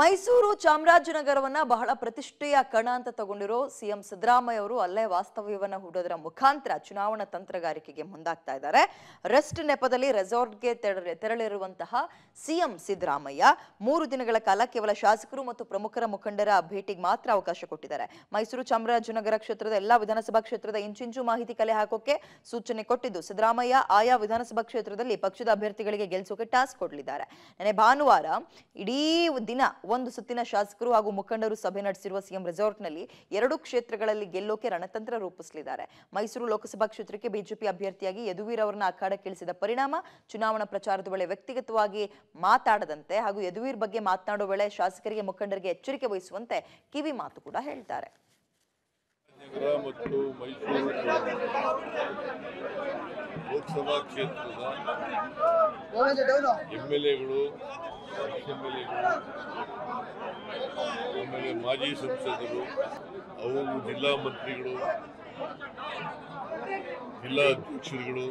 ಮೈಸೂರು ಚಾಮರಾಜನಗರವನ್ನ ಬಹಳ ಪ್ರತಿಷ್ಠೆಯ ಕಣ ಅಂತ ತಗೊಂಡಿರೋ ಸಿಎಂ ಸಿದ್ದರಾಮಯ್ಯ ಅವರು ಅಲ್ಲೇ ವಾಸ್ತವ್ಯವನ್ನ ಹೂಡೋದ್ರ ಮುಖಾಂತರ ಚುನಾವಣಾ ತಂತ್ರಗಾರಿಕೆಗೆ ಮುಂದಾಗ್ತಾ ಇದ್ದಾರೆ ರೆಸ್ಟ್ ನೆಪದಲ್ಲಿ ರೆಸಾರ್ಟ್ಗೆ ತೆರಳಿರುವಂತಹ ಸಿಎಂ ಸಿದ್ದರಾಮಯ್ಯ ಮೂರು ದಿನಗಳ ಕಾಲ ಕೇವಲ ಶಾಸಕರು ಮತ್ತು ಪ್ರಮುಖರ ಮುಖಂಡರ ಭೇಟಿಗೆ ಮಾತ್ರ ಅವಕಾಶ ಕೊಟ್ಟಿದ್ದಾರೆ ಮೈಸೂರು ಚಾಮರಾಜನಗರ ಕ್ಷೇತ್ರದ ಎಲ್ಲಾ ವಿಧಾನಸಭಾ ಕ್ಷೇತ್ರದ ಇಂಚಿಂಚು ಮಾಹಿತಿ ಕಲೆ ಹಾಕೋಕೆ ಸೂಚನೆ ಕೊಟ್ಟಿದ್ದು ಸಿದ್ದರಾಮಯ್ಯ ಆಯಾ ವಿಧಾನಸಭಾ ಕ್ಷೇತ್ರದಲ್ಲಿ ಪಕ್ಷದ ಅಭ್ಯರ್ಥಿಗಳಿಗೆ ಗೆಲ್ಲಿಸೋಕೆ ಟಾಸ್ಕ್ ಕೊಡಲಿದ್ದಾರೆ ಭಾನುವಾರ ಇಡೀ ದಿನ ಒಂದು ಸುತ್ತಿನ ಶಾಸಕರು ಹಾಗೂ ಮುಖಂಡರು ಸಭೆ ನಡೆಸಿರುವ ಸಿಎಂ ರೆಸಾರ್ಟ್ನಲ್ಲಿ ಎರಡು ಕ್ಷೇತ್ರಗಳಲ್ಲಿ ಗೆಲ್ಲೋಕೆ ರಣತಂತ್ರ ರೂಪಿಸಲಿದ್ದಾರೆ ಮೈಸೂರು ಲೋಕಸಭಾ ಕ್ಷೇತ್ರಕ್ಕೆ ಬಿಜೆಪಿ ಅಭ್ಯರ್ಥಿಯಾಗಿ ಯದುವೀರ್ ಅವರನ್ನ ಅಖಾಡಕ್ಕಿಳಿಸಿದ ಪರಿಣಾಮ ಚುನಾವಣಾ ಪ್ರಚಾರದ ವೇಳೆ ವ್ಯಕ್ತಿಗತವಾಗಿ ಮಾತಾಡದಂತೆ ಹಾಗೂ ಯದುವೀರ್ ಬಗ್ಗೆ ಮಾತನಾಡುವ ವೇಳೆ ಶಾಸಕರಿಗೆ ಮುಖಂಡರಿಗೆ ಎಚ್ಚರಿಕೆ ವಹಿಸುವಂತೆ ಕಿವಿ ಮಾತು ಕೂಡ ಹೇಳ್ತಾರೆ ಲೋಕಸಭಾ ಕ್ಷೇತ್ರದ ಎಲ್ ಎಗಳು ಆಮೇಲೆ ಮಾಜಿ ಸಂಸದರು ಅವರು ಜಿಲ್ಲಾ ಮಂತ್ರಿಗಳು ಜಿಲ್ಲಾ ಅಧ್ಯಕ್ಷರುಗಳು